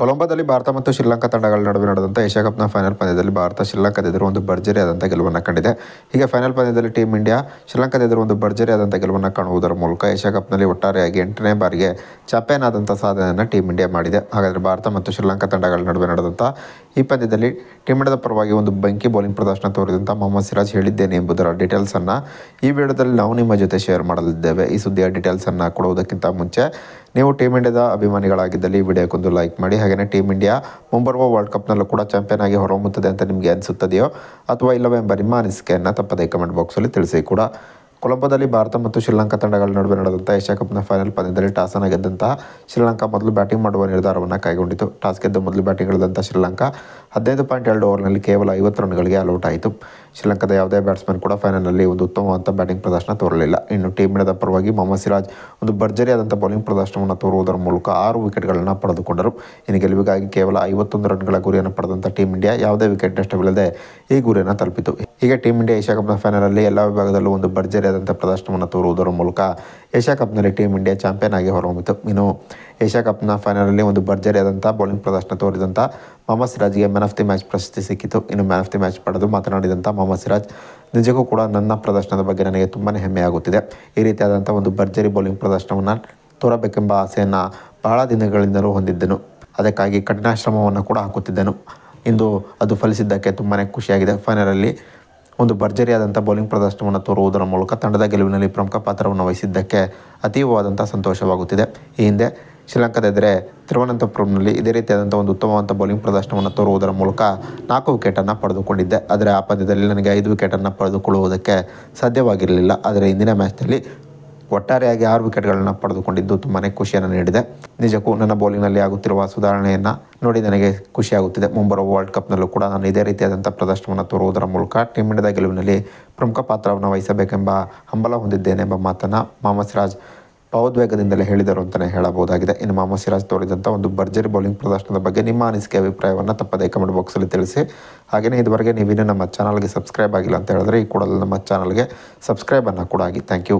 ಕೊಲಂಬೋದಲ್ಲಿ ಭಾರತ ಮತ್ತು ಶ್ರೀಲಂಕಾ ತಂಡಗಳ ನಡುವೆ ನಡೆದಂಥ ಏಷ್ಯಾ ಕಪ್ನ ಫೈನಲ್ ಪಂದ್ಯದಲ್ಲಿ ಭಾರತ ಎದುರು ಒಂದು ಭರ್ಜರಿಯಾದಂಥ ಗೆಲುವನ್ನು ಕಂಡಿದೆ ಹೀಗೆ ಫೈನಲ್ ಪಂದ್ಯದಲ್ಲಿ ಟೀಮ್ ಇಂಡಿಯಾ ಎದುರು ಒಂದು ಭರ್ಜರಿಯಾದಂಥ ಗೆಲುವನ್ನು ಕಾಣುವುದರ ಮೂಲಕ ಏಷ್ಯಾ ಕಪ್ನಲ್ಲಿ ಒಟ್ಟಾರೆಯಾಗಿ ಎಂಟನೇ ಬಾರಿಗೆ ಚಾಂಪಿಯನ್ ಆದಂಥ ಸಾಧನೆಯನ್ನು ಟೀಮ್ ಇಂಡಿಯಾ ಮಾಡಿದೆ ಹಾಗಾದರೆ ಭಾರತ ಮತ್ತು ಶ್ರೀಲಂಕಾ ತಂಡಗಳ ನಡುವೆ ನಡೆದಂಥ ಈ ಪಂದ್ಯದಲ್ಲಿ ಟೀಮ್ ಇಂಡಿಯಾದ ಪರವಾಗಿ ಒಂದು ಬೆಂಕಿ ಬೌಲಿಂಗ್ ಪ್ರದರ್ಶನ ತೋರಿದಂಥ ಮೊಹಮ್ಮದ್ ಸಿರಾಜ್ ಹೇಳಿದ್ದೇನೆ ಎಂಬುದರ ಡೀಟೇಲ್ಸನ್ನು ಈ ವಿಡಿಯೋದಲ್ಲಿ ನಾವು ನಿಮ್ಮ ಜೊತೆ ಶೇರ್ ಮಾಡಲಿದ್ದೇವೆ ಈ ಸುದ್ದಿಯ ಡೀಟೇಲ್ಸನ್ನು ಕೊಡುವುದಕ್ಕಿಂತ ಮುಂಚೆ ನೀವು ಟೀಮ್ ಇಂಡಿಯಾದ ಅಭಿಮಾನಿಗಳಾಗಿದ್ದಲ್ಲಿ ವಿಡಿಯೋಕ್ಕೊಂದು ಲೈಕ್ ಮಾಡಿ ಹಾಗೆಯೇ ಟೀಮ್ ಇಂಡಿಯಾ ಮುಂಬರುವ ವರ್ಲ್ಡ್ ಕಪ್ನಲ್ಲೂ ಕೂಡ ಚಾಂಪಿಯನ್ ಆಗಿ ಹೊರಹೊಮ್ಮುತ್ತದೆ ಅಂತ ನಿಮಗೆ ಅನಿಸುತ್ತದೆಯೋ ಅಥವಾ ಇಲ್ಲವೇ ಎಂಬ ನಿಮ್ಮ ಅನಿಸಿಕೆಯನ್ನು ತಪ್ಪದೇ ಕಮೆಂಟ್ ಬಾಕ್ಸಲ್ಲಿ ತಿಳಿಸಿ ಕೂಡ ಕೊಲಂಬೋದಲ್ಲಿ ಭಾರತ ಮತ್ತು ಶ್ರೀಲಂಕಾ ತಂಡಗಳ ನಡುವೆ ನಡೆದಂತಹ ಏಷ್ಯಾ ಕಪ್ನ ಫೈನಲ್ ಪಂದ್ಯದಲ್ಲಿ ಅನ್ನು ಗೆದ್ದಂತಹ ಶ್ರೀಲಂಕಾ ಮೊದಲು ಬ್ಯಾಟಿಂಗ್ ಮಾಡುವ ನಿರ್ಧಾರವನ್ನು ಕೈಗೊಂಡಿತು ಟಾಸ್ ಗೆದ್ದ ಮೊದಲು ಬ್ಯಾಟಿಂಗ್ ಇಳಿದಂಥ ಶ್ರೀಲಂಕಾ ಹದಿನೈದು ಪಾಯಿಂಟ್ ಎರಡು ಓವರ್ನಲ್ಲಿ ಕೇವಲ ಐವತ್ತು ರನ್ಗಳಿಗೆ ಆಲ್ಔಟ್ ಆಯಿತು ಶ್ರೀಲಂಕಾದ ಯಾವುದೇ ಬ್ಯಾಟ್ಸ್ಮನ್ ಕೂಡ ಫೈನಲ್ನಲ್ಲಿ ಒಂದು ಉತ್ತಮವಾದಂಥ ಬ್ಯಾಟಿಂಗ್ ಪ್ರದರ್ಶನ ತೋರಲಿಲ್ಲ ಇನ್ನು ಟೀಮ್ ಇಂಡಿಯಾದ ಪರವಾಗಿ ಮೊಹಮ್ಮದ್ ಸಿರಾಜ್ ಒಂದು ಭರ್ಜರಿಯಾದಂಥ ಬೌಲಿಂಗ್ ಪ್ರದರ್ಶನವನ್ನು ತೋರುವುದರ ಮೂಲಕ ಆರು ವಿಕೆಟ್ಗಳನ್ನು ಪಡೆದುಕೊಂಡರು ಇನ್ನು ಗೆಲುವಿಗಾಗಿ ಕೇವಲ ಐವತ್ತೊಂದು ರನ್ಗಳ ಗುರಿಯನ್ನು ಪಡೆದಂಥ ಟೀಮ್ ಇಂಡಿಯಾ ಯಾವುದೇ ವಿಕೆಟ್ ನಷ್ಟವಿಲ್ಲದೆ ಈ ಗುರಿಯನ್ನು ತಲುಪಿತು ಹೀಗೆ ಟೀಮ್ ಇಂಡಿಯಾ ಏಷ್ಯಾ ಕಪ್ನ ಫೈನಲಲ್ಲಿ ಎಲ್ಲ ವಿಭಾಗದಲ್ಲೂ ಒಂದು ಭರ್ಜರಿಯಾದಂಥ ಪ್ರದರ್ಶನವನ್ನು ತೋರುವುದರ ಮೂಲಕ ಏಷ್ಯಾ ಕಪ್ನಲ್ಲಿ ಟೀಮ್ ಇಂಡಿಯಾ ಚಾಂಪಿಯನ್ ಆಗಿ ಹೊರಹೊಮ್ಮಿತು ಇನ್ನು ಏಷ್ಯಾ ಕಪ್ನ ಫೈನಲಲ್ಲಿ ಒಂದು ಭರ್ಜರಿಯಾದಂಥ ಬೌಲಿಂಗ್ ಪ್ರದರ್ಶನ ತೋರಿದಂಥ ಮೊಹಮ್ಮದ್ ಸಿರಾಜ್ಗೆ ಮ್ಯಾನ್ ಆಫ್ ದಿ ಮ್ಯಾಚ್ ಪ್ರಶಸ್ತಿ ಸಿಕ್ಕಿತು ಇನ್ನು ಮ್ಯಾನ್ ಆಫ್ ದಿ ಮ್ಯಾಚ್ ಪಡೆದು ಮಾತನಾಡಿದಂಥ ಮೊಹಮ್ಮದ್ ಸಿರಾಜ್ ನಿಜಕ್ಕೂ ಕೂಡ ನನ್ನ ಪ್ರದರ್ಶನದ ಬಗ್ಗೆ ನನಗೆ ತುಂಬಾ ಹೆಮ್ಮೆಯಾಗುತ್ತಿದೆ ಈ ರೀತಿಯಾದಂಥ ಒಂದು ಭರ್ಜರಿ ಬೌಲಿಂಗ್ ಪ್ರದರ್ಶನವನ್ನು ತೋರಬೇಕೆಂಬ ಆಸೆಯನ್ನು ಬಹಳ ದಿನಗಳಿಂದಲೂ ಹೊಂದಿದ್ದನು ಅದಕ್ಕಾಗಿ ಕಠಿಣ ಶ್ರಮವನ್ನು ಕೂಡ ಹಾಕುತ್ತಿದ್ದನು ಇಂದು ಅದು ಫಲಿಸಿದ್ದಕ್ಕೆ ತುಂಬಾ ಖುಷಿಯಾಗಿದೆ ಫೈನಲಲ್ಲಿ ಒಂದು ಭರ್ಜರಿಯಾದಂಥ ಬೌಲಿಂಗ್ ಪ್ರದರ್ಶನವನ್ನು ತೋರುವುದರ ಮೂಲಕ ತಂಡದ ಗೆಲುವಿನಲ್ಲಿ ಪ್ರಮುಖ ಪಾತ್ರವನ್ನು ವಹಿಸಿದ್ದಕ್ಕೆ ಅತೀವವಾದಂಥ ಸಂತೋಷವಾಗುತ್ತಿದೆ ಈ ಹಿಂದೆ ಶ್ರೀಲಂಕಾದ ಎದುರೆ ತಿರುವನಂತಪುರಂನಲ್ಲಿ ಇದೇ ರೀತಿಯಾದಂಥ ಒಂದು ಉತ್ತಮವಾದ ಬೌಲಿಂಗ್ ಪ್ರದರ್ಶನವನ್ನು ತೋರುವುದರ ಮೂಲಕ ನಾಲ್ಕು ವಿಕೆಟನ್ನು ಪಡೆದುಕೊಂಡಿದ್ದೆ ಆದರೆ ಆ ಪಂದ್ಯದಲ್ಲಿ ನನಗೆ ಐದು ವಿಕೆಟನ್ನು ಪಡೆದುಕೊಳ್ಳುವುದಕ್ಕೆ ಸಾಧ್ಯವಾಗಿರಲಿಲ್ಲ ಆದರೆ ಇಂದಿನ ಮ್ಯಾಚ್ನಲ್ಲಿ ಒಟ್ಟಾರೆಯಾಗಿ ಆರು ವಿಕೆಟ್ಗಳನ್ನು ಪಡೆದುಕೊಂಡಿದ್ದು ತುಂಬಾ ಖುಷಿಯನ್ನು ನೀಡಿದೆ ನಿಜಕ್ಕೂ ನನ್ನ ಬೌಲಿಂಗ್ನಲ್ಲಿ ಆಗುತ್ತಿರುವ ಸುಧಾರಣೆಯನ್ನು ನೋಡಿ ನನಗೆ ಖುಷಿಯಾಗುತ್ತಿದೆ ಮುಂಬರುವ ವರ್ಲ್ಡ್ ಕಪ್ನಲ್ಲೂ ಕೂಡ ನಾನು ಇದೇ ರೀತಿಯಾದಂಥ ಪ್ರದರ್ಶನವನ್ನು ತೋರುವುದರ ಮೂಲಕ ಟೀಮ್ ಇಂಡಿಯಾದ ಗೆಲುವಿನಲ್ಲಿ ಪ್ರಮುಖ ಪಾತ್ರವನ್ನು ವಹಿಸಬೇಕೆಂಬ ಹಂಬಲ ಹೊಂದಿದ್ದೇನೆ ಎಂಬ ಮಾತನ್ನು ಮಾಮಸಿರಾಜ್ ಸಿರಾಜ್ ಭಾವೋದ್ವೇಗದಿಂದಲೇ ಹೇಳಿದರು ಅಂತಲೇ ಹೇಳಬಹುದಾಗಿದೆ ಇನ್ನು ಮಾಮಸಿರಾಜ್ ಸಿರಾಜ್ ತೋರಿದಂಥ ಒಂದು ಭರ್ಜರಿ ಬೌಲಿಂಗ್ ಪ್ರದರ್ಶನದ ಬಗ್ಗೆ ನಿಮ್ಮ ಅನಿಸಿಕೆ ಅಭಿಪ್ರಾಯವನ್ನು ತಪ್ಪದೇ ಕಮೆಂಟ್ ಬಾಕ್ಸಲ್ಲಿ ತಿಳಿಸಿ ಹಾಗೆಯೇ ಇದುವರೆಗೆ ನೀವಿನ್ನೂ ನಮ್ಮ ಚಾನಲ್ಗೆ ಸಬ್ಸ್ಕ್ರೈಬ್ ಆಗಿಲ್ಲ ಅಂತ ಹೇಳಿದ್ರೆ ಈ ಕೂಡಲೇ ನಮ್ಮ ಚಾನಲ್ಗೆ ಸಬ್ಸ್ಕ್ರೈಬನ್ನು ಕೂಡ ಆಗಿ ಥ್ಯಾಂಕ್ ಯು